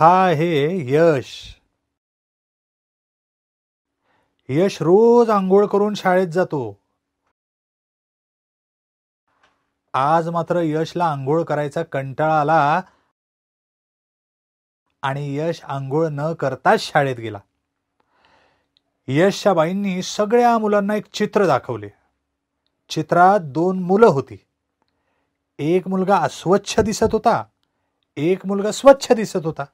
हा आहे यश यश रोज आंघोळ करून शाळेत जातो आज मात्र यशला आंघोळ करायचा कंटाळा आला आणि यश आंघोळ न करताच शाळेत गेला यशच्या बाईंनी सगळ्या मुलांना एक चित्र दाखवले चित्रात दोन मुलं होती एक मुलगा अस्वच्छ दिसत होता एक मुलगा स्वच्छ दिसत होता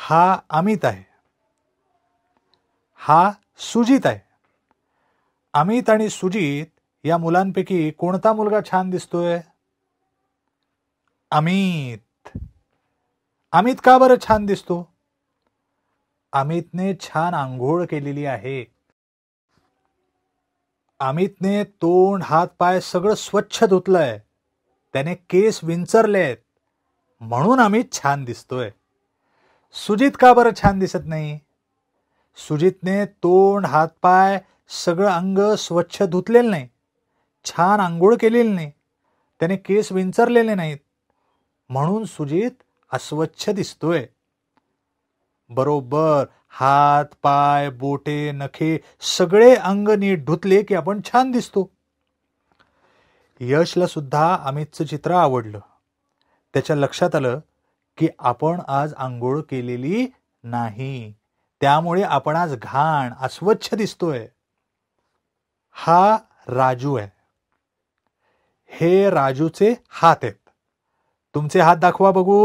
हा अमित आहे हा सुजित आहे अमित आणि सुजित या मुलांपैकी कोणता मुलगा छान दिसतोय अमित अमित का बरं छान दिसतो अमितने छान आंघोळ केलेली आहे अमितने तोंड हात पाय सगळं स्वच्छ धुतलंय त्याने केस आहेत म्हणून अमित छान दिसतोय सुजित का बरं छान दिसत नाही सुजितने तोंड हातपाय सगळं अंग स्वच्छ धुतलेलं नाही छान आंघोळ केलेली नाही त्याने केस विंचरलेले नाहीत म्हणून सुजित अस्वच्छ दिसतोय बरोबर हात पाय बोटे नखे सगळे अंग नीट धुतले की आपण छान दिसतो यशला सुद्धा अमितचं चित्र आवडलं त्याच्या लक्षात आलं की आपण आज आंघोळ केलेली नाही त्यामुळे आपण आज घाण अस्वच्छ दिसतोय हा राजू आहे हे राजूचे हात आहेत तुमचे हात दाखवा बघू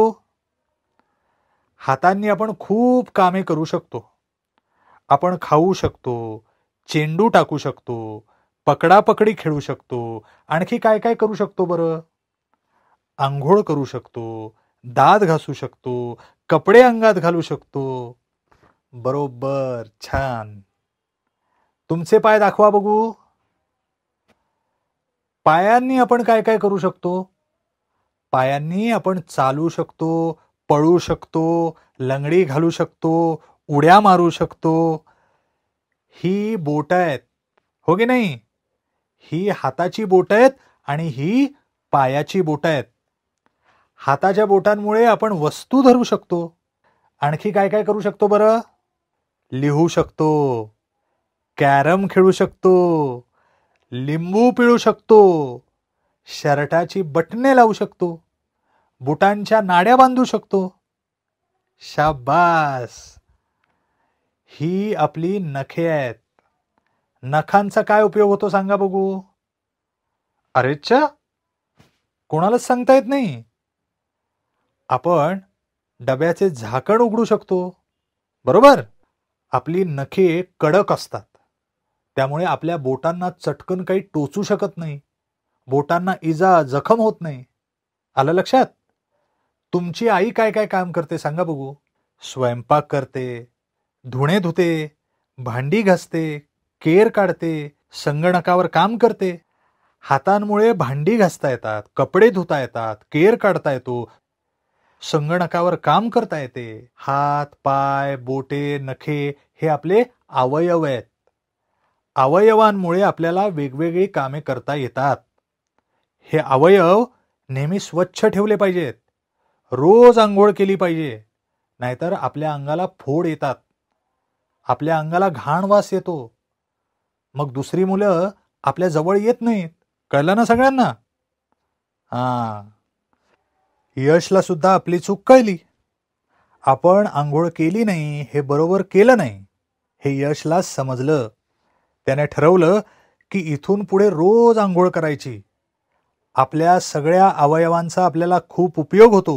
हातांनी आपण खूप कामे करू शकतो आपण खाऊ शकतो चेंडू टाकू शकतो पकडापकडी खेळू शकतो आणखी काय काय करू शकतो बरं आंघोळ करू शकतो दात घासू शकतो कपडे अंगात घालू शकतो बरोबर छान तुमचे पाय दाखवा बघू पायांनी आपण काय काय करू शकतो पायांनी आपण चालू शकतो पळू शकतो लंगडी घालू शकतो उड्या मारू शकतो ही बोट आहेत हो की नाही ही हाताची बोट आहेत आणि ही पायाची बोट आहेत हाताच्या बोटांमुळे आपण वस्तू धरू शकतो आणखी काय काय करू शकतो बरं लिहू शकतो कॅरम खेळू शकतो लिंबू पिळू शकतो शर्टाची बटणे लावू शकतो बुटांच्या नाड्या बांधू शकतो शाबास ही आपली नखे आहेत नखांचा काय उपयोग होतो सांगा बघू अरेच्छा कोणालाच सांगता येत नाही आपण डब्याचे झाकण उघडू शकतो बरोबर आपली नखे कडक असतात त्यामुळे आपल्या बोटांना चटकन काही टोचू शकत नाही बोटांना इजा जखम होत नाही आलं लक्षात तुमची आई काय काय काम करते सांगा बघू स्वयंपाक करते धुणे धुते भांडी घासते केर काढते संगणकावर काम करते हातांमुळे भांडी घासता येतात कपडे धुता येतात केर काढता येतो संगणकावर काम करता येते हात पाय बोटे नखे हे आपले अवयव आहेत अवयवांमुळे आपल्याला वेगवेगळी कामे करता येतात हे अवयव नेहमी स्वच्छ ठेवले पाहिजेत रोज आंघोळ केली पाहिजे नाहीतर आपल्या अंगाला फोड येतात आपल्या अंगाला घाण वास येतो मग दुसरी मुलं आपल्या जवळ येत नाहीत कळलं ना सगळ्यांना हां यशला सुद्धा आपली चूक कळली आपण आंघोळ केली नाही हे बरोबर केलं नाही हे यशला समजलं त्याने ठरवलं की इथून पुढे रोज आंघोळ करायची आपल्या सगळ्या अवयवांचा आपल्याला खूप उपयोग होतो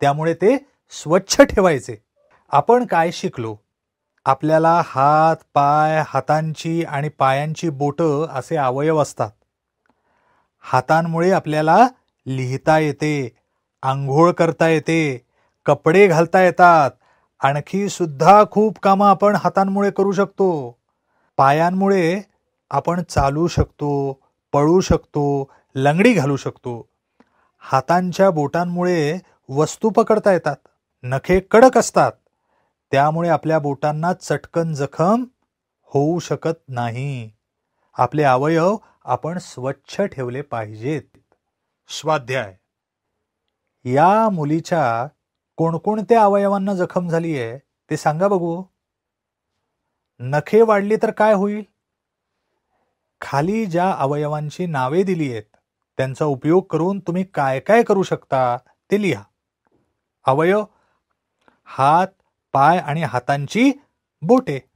त्यामुळे ते स्वच्छ ठेवायचे आपण काय शिकलो आपल्याला हात पाय हातांची आणि पायांची बोटं असे अवयव असतात हातांमुळे आपल्याला लिहिता येते आंघोळ करता येते कपडे घालता येतात आणखी सुद्धा खूप कामं आपण हातांमुळे करू शकतो पायांमुळे आपण चालू शकतो पळू शकतो लंगडी घालू शकतो हातांच्या बोटांमुळे वस्तू पकडता येतात नखे कडक असतात त्यामुळे आपल्या बोटांना चटकन जखम होऊ शकत नाही आपले अवयव आपण स्वच्छ ठेवले पाहिजेत स्वाध्याय या मुलीच्या कोणकोणत्या अवयवांना जखम झाली ते सांगा बघू नखे वाढली तर काय होईल खाली ज्या अवयवांची नावे दिली आहेत त्यांचा उपयोग करून तुम्ही काय काय करू शकता ते लिहा अवयव हात पाय आणि हातांची बोटे